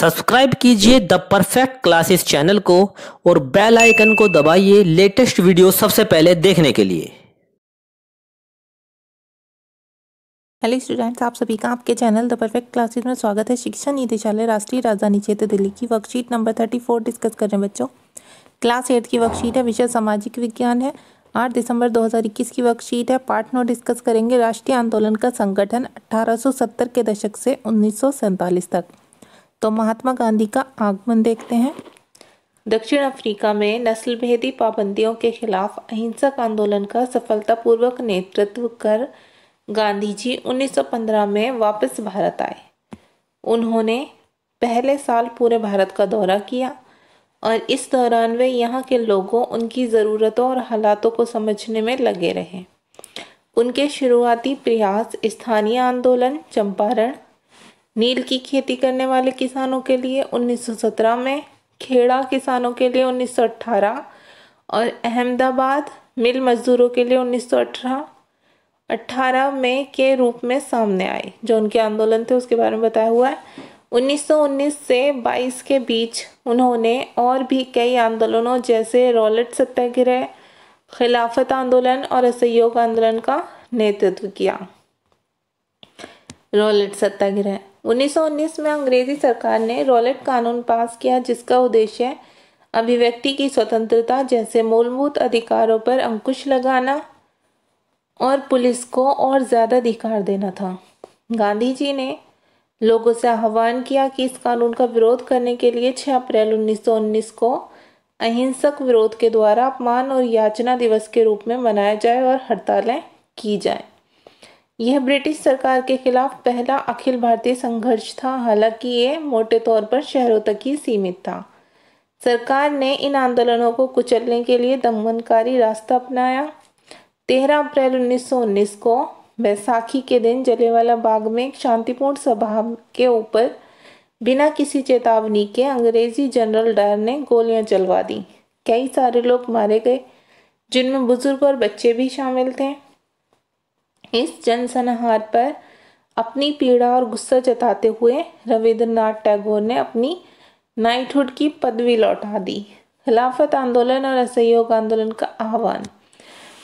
Subscribe कीजिए the perfect classes channel को और बेल आइकन को दबाइए लेटेस्ट वीडियो सबसे पहले देखने के लिए हेलो स्टूडेंट्स आप सभी का आपके चैनल द परफेक्ट क्लासेस में स्वागत है शिक्षा निदेशालय राष्ट्रीय राजधानी क्षेत्र दिल्ली की worksheet number thirty four discuss कर रहे हैं बच्चों क्लास एट की वर्कशीट है विषय सामाजिक विज्ञान है आठ दिसंबर 2021 की वर्कशीट है पार्ट नौ डिस्कस करेंगे राष्ट्रीय आंदोलन का संगठन 1870 के दशक से उन्नीस तक तो महात्मा गांधी का आगमन देखते हैं दक्षिण अफ्रीका में नस्ल भेदी पाबंदियों के खिलाफ अहिंसक आंदोलन का सफलतापूर्वक नेतृत्व कर गांधी जी 1915 में वापस भारत आए उन्होंने पहले साल पूरे भारत का दौरा किया और इस दौरान वे यहाँ के लोगों उनकी ज़रूरतों और हालातों को समझने में लगे रहे उनके शुरुआती प्रयास स्थानीय आंदोलन चंपारण नील की खेती करने वाले किसानों के लिए 1917 में खेड़ा किसानों के लिए 1918 और अहमदाबाद मिल मजदूरों के लिए 1918 18 में के रूप में सामने आए जो उनके आंदोलन थे उसके बारे में बताया हुआ है 1919 से 22 के बीच उन्होंने और भी कई आंदोलनों जैसे रॉलेट सत्याग्रह खिलाफत आंदोलन और असहयोग आंदोलन का नेतृत्व किया रॉलेट सत्याग्रह 1919 में अंग्रेजी सरकार ने रॉलेट कानून पास किया जिसका उद्देश्य अभिव्यक्ति की स्वतंत्रता जैसे मूलभूत अधिकारों पर अंकुश लगाना और पुलिस को और ज़्यादा अधिकार देना था गांधी जी ने लोगों से आह्वान किया कि इस कानून का विरोध करने के लिए 6 अप्रैल 1919 को अहिंसक विरोध के द्वारा अपमान और याचना दिवस के रूप में मनाया जाए और हड़तालें की जाएं। यह ब्रिटिश सरकार के खिलाफ पहला अखिल भारतीय संघर्ष था हालांकि ये मोटे तौर पर शहरों तक ही सीमित था सरकार ने इन आंदोलनों को कुचलने के लिए दमनकारी रास्ता अपनाया तेरह अप्रैल उन्नीस को बैसाखी के दिन जलेवाला बाग में एक शांतिपूर्ण सभा के ऊपर बिना किसी चेतावनी के अंग्रेजी जनरल डायर ने गोलियां चलवा दी कई सारे लोग मारे गए जिनमें बुजुर्ग और बच्चे भी शामिल थे इस जनसंहार पर अपनी पीड़ा और गुस्सा जताते हुए रविंद्रनाथ टैगोर ने अपनी नाइटहुड की पदवी लौटा दी खिलाफत आंदोलन और असहयोग आंदोलन का आह्वान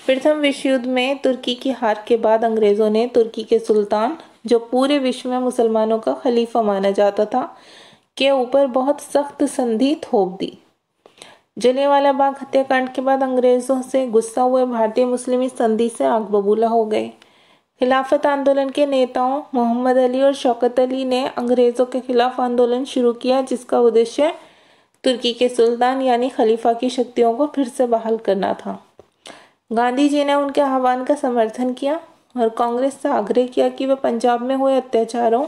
प्रथम विश्व युद्ध में तुर्की की हार के बाद अंग्रेज़ों ने तुर्की के सुल्तान जो पूरे विश्व में मुसलमानों का खलीफा माना जाता था के ऊपर बहुत सख्त संधि थोप दी वाला बाग हत्याकांड के बाद अंग्रेज़ों से गुस्सा हुए भारतीय मुस्लिम इस संधि से आग बबूला हो गए खिलाफत आंदोलन के नेताओं मोहम्मद अली और शौकत अली ने अंग्रेज़ों के खिलाफ आंदोलन शुरू किया जिसका उद्देश्य तुर्की के सुल्तान यानी खलीफा की शक्तियों को फिर से बहाल करना था गांधी जी ने उनके आह्वान का समर्थन किया और कांग्रेस से आग्रह किया कि वे पंजाब में हुए अत्याचारों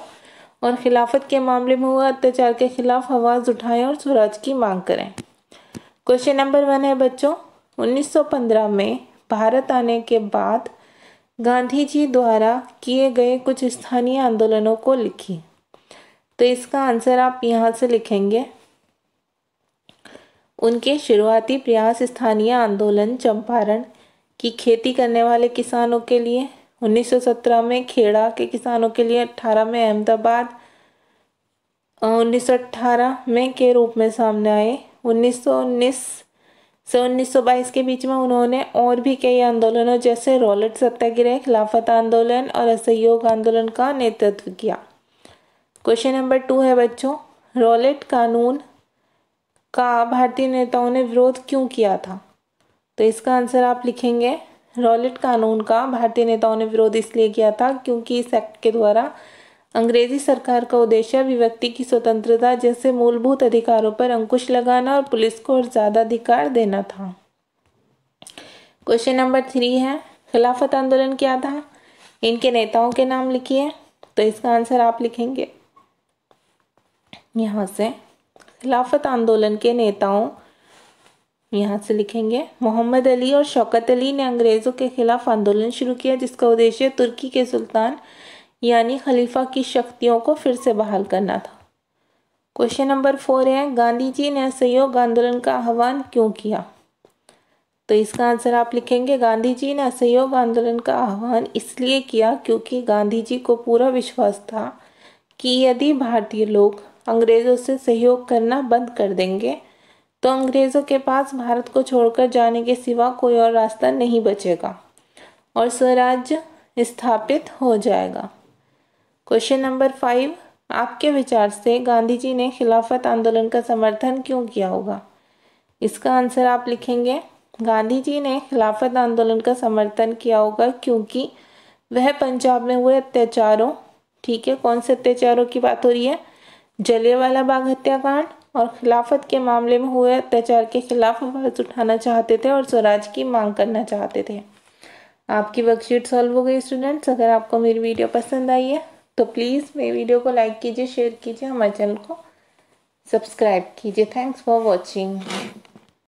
और खिलाफत के मामले में हुए अत्याचार के खिलाफ आवाज़ उठाएं और स्वराज की मांग करें क्वेश्चन नंबर वन है बच्चों 1915 में भारत आने के बाद गांधी जी द्वारा किए गए कुछ स्थानीय आंदोलनों को लिखी तो इसका आंसर आप यहाँ से लिखेंगे उनके शुरुआती प्रयास स्थानीय आंदोलन चंपारण की खेती करने वाले किसानों के लिए 1917 में खेड़ा के किसानों के लिए 18 में अहमदाबाद 1918 में के रूप में सामने आए 1919 से उन्नीस के बीच में उन्होंने और भी कई आंदोलनों जैसे रॉलेट सत्याग्रह खिलाफत आंदोलन और असहयोग आंदोलन का नेतृत्व किया क्वेश्चन नंबर टू है बच्चों रॉलेट कानून का भारतीय नेताओं ने विरोध क्यों किया था तो इसका आंसर आप लिखेंगे रॉलेट कानून का भारतीय नेताओं ने विरोध इसलिए किया था क्योंकि इस एक्ट के द्वारा अंग्रेजी सरकार का उद्देश्य अभिव्यक्ति की स्वतंत्रता जैसे मूलभूत अधिकारों पर अंकुश लगाना और पुलिस को और ज़्यादा अधिकार देना था क्वेश्चन नंबर थ्री है खिलाफत आंदोलन क्या था इनके नेताओं के नाम लिखिए तो इसका आंसर आप लिखेंगे यहाँ से खिलाफत आंदोलन के नेताओं यहाँ से लिखेंगे मोहम्मद अली और शौकत अली ने अंग्रेज़ों के खिलाफ आंदोलन शुरू किया जिसका उद्देश्य तुर्की के सुल्तान यानी खलीफा की शक्तियों को फिर से बहाल करना था क्वेश्चन नंबर फोर है गांधी जी ने असहयोग आंदोलन का आह्वान क्यों किया तो इसका आंसर आप लिखेंगे गांधी जी ने असहयोग आंदोलन का आह्वान इसलिए किया क्योंकि गांधी जी को पूरा विश्वास था कि यदि भारतीय लोग अंग्रेज़ों से सहयोग करना बंद कर देंगे तो अंग्रेज़ों के पास भारत को छोड़कर जाने के सिवा कोई और रास्ता नहीं बचेगा और स्वराज्य स्थापित हो जाएगा क्वेश्चन नंबर फाइव आपके विचार से गांधी जी ने खिलाफत आंदोलन का समर्थन क्यों किया होगा इसका आंसर आप लिखेंगे गांधी जी ने खिलाफत आंदोलन का समर्थन किया होगा क्योंकि वह पंजाब में हुए अत्याचारों ठीक है कौन से अत्याचारों की बात हो रही है जलियावाला बाग हत्याकांड और खिलाफत के मामले में हुए अत्याचार के खिलाफ आवाज़ उठाना चाहते थे और स्वराज की मांग करना चाहते थे आपकी वर्कशीट सॉल्व हो गई स्टूडेंट्स अगर आपको मेरी वीडियो पसंद आई है तो प्लीज़ मेरी वीडियो को लाइक कीजिए शेयर कीजिए हमारे चैनल को सब्सक्राइब कीजिए थैंक्स फॉर वॉचिंग